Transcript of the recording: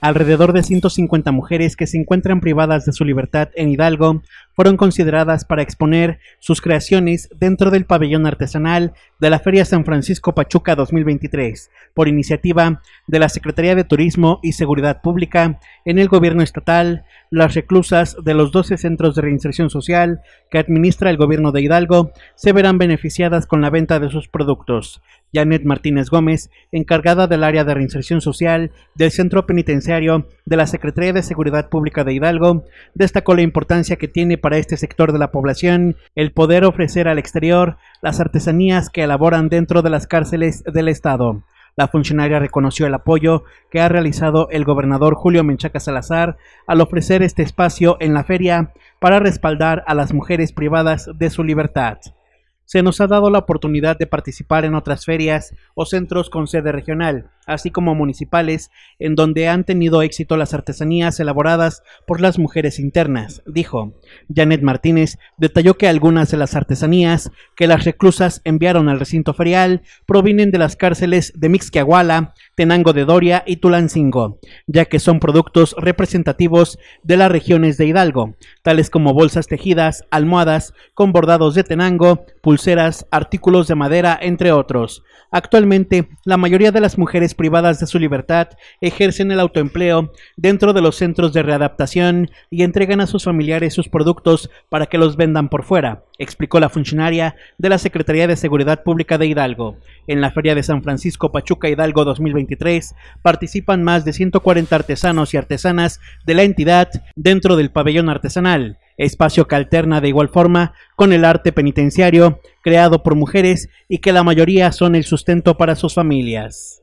alrededor de 150 mujeres que se encuentran privadas de su libertad en Hidalgo fueron consideradas para exponer sus creaciones dentro del pabellón artesanal de la Feria San Francisco Pachuca 2023, por iniciativa de la Secretaría de Turismo y Seguridad Pública en el gobierno estatal, las reclusas de los 12 centros de reinserción social que administra el gobierno de Hidalgo se verán beneficiadas con la venta de sus productos. Janet Martínez Gómez, encargada del área de reinserción social del Centro Penitenciario de la Secretaría de Seguridad Pública de Hidalgo, destacó la importancia que tiene para para este sector de la población el poder ofrecer al exterior las artesanías que elaboran dentro de las cárceles del Estado. La funcionaria reconoció el apoyo que ha realizado el gobernador Julio Menchaca Salazar al ofrecer este espacio en la feria para respaldar a las mujeres privadas de su libertad se nos ha dado la oportunidad de participar en otras ferias o centros con sede regional, así como municipales, en donde han tenido éxito las artesanías elaboradas por las mujeres internas, dijo. Janet Martínez detalló que algunas de las artesanías que las reclusas enviaron al recinto ferial provienen de las cárceles de Mixquiahuala, Tenango de Doria y Tulancingo, ya que son productos representativos de las regiones de Hidalgo, tales como bolsas tejidas, almohadas con bordados de Tenango, pulseras, artículos de madera, entre otros. Actualmente, la mayoría de las mujeres privadas de su libertad ejercen el autoempleo dentro de los centros de readaptación y entregan a sus familiares sus productos para que los vendan por fuera, explicó la funcionaria de la Secretaría de Seguridad Pública de Hidalgo. En la Feria de San Francisco Pachuca Hidalgo 2023 participan más de 140 artesanos y artesanas de la entidad dentro del pabellón artesanal espacio que alterna de igual forma con el arte penitenciario creado por mujeres y que la mayoría son el sustento para sus familias.